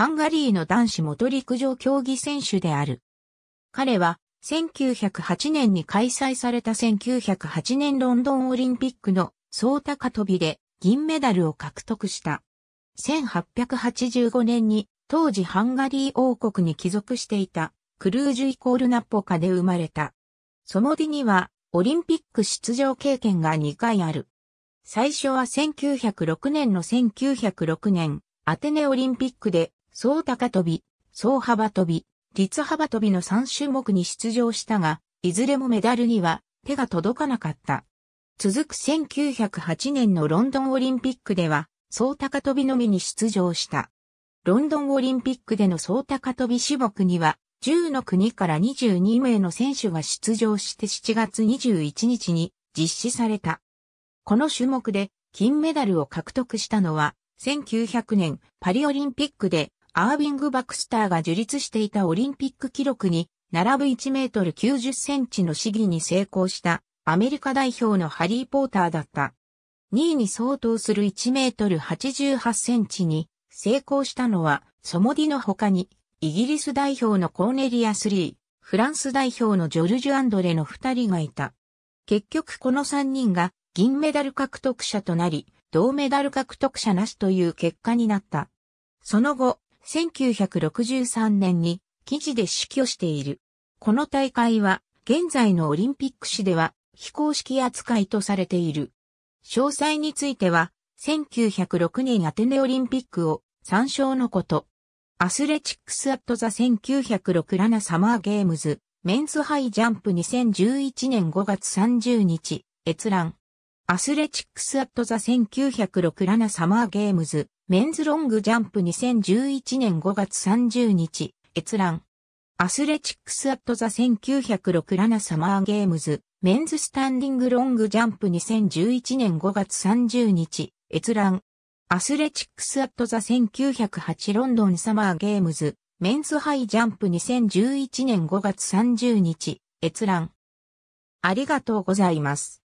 ハンガリーの男子元陸上競技選手である。彼は、1908年に開催された1908年ロンドンオリンピックの総高飛びで銀メダルを獲得した。1885年に当時ハンガリー王国に帰属していたクルージュイコールナッポカで生まれた。そのディにはオリンピック出場経験が2回ある。最初は1906年の1906年アテネオリンピックで総高跳び、総幅跳び、立幅跳びの3種目に出場したが、いずれもメダルには手が届かなかった。続く1908年のロンドンオリンピックでは、総高跳びのみに出場した。ロンドンオリンピックでの総高跳び種目には、10の国から22名の選手が出場して7月21日に実施された。この種目で金メダルを獲得したのは1900年パリオリンピックでアービング・バクスターが樹立していたオリンピック記録に、並ぶ1メートル90センチの試技に成功したアメリカ代表のハリー・ポーターだった。2位に相当する1メートル88センチに成功したのは、ソモディの他に、イギリス代表のコーネリア・スリー、フランス代表のジョルジュ・アンドレの2人がいた。結局この3人が銀メダル獲得者となり、銅メダル獲得者なしという結果になった。その後、1963年に記事で指揮をしている。この大会は現在のオリンピック誌では非公式扱いとされている。詳細については1906年アテネオリンピックを参照のこと。アスレチックスアットザ1906ラナサマーゲームズメンズハイジャンプ2011年5月30日閲覧。アスレチックスアットザ1906ラナサマーゲームズメンズロングジャンプ2011年5月30日、閲覧。アスレチックスアットザ1906ラナサマーゲームズ、メンズスタンディングロングジャンプ2011年5月30日、閲覧。アスレチックスアットザ1908ロンドンサマーゲームズ、メンズハイジャンプ2011年5月30日、閲覧。ありがとうございます。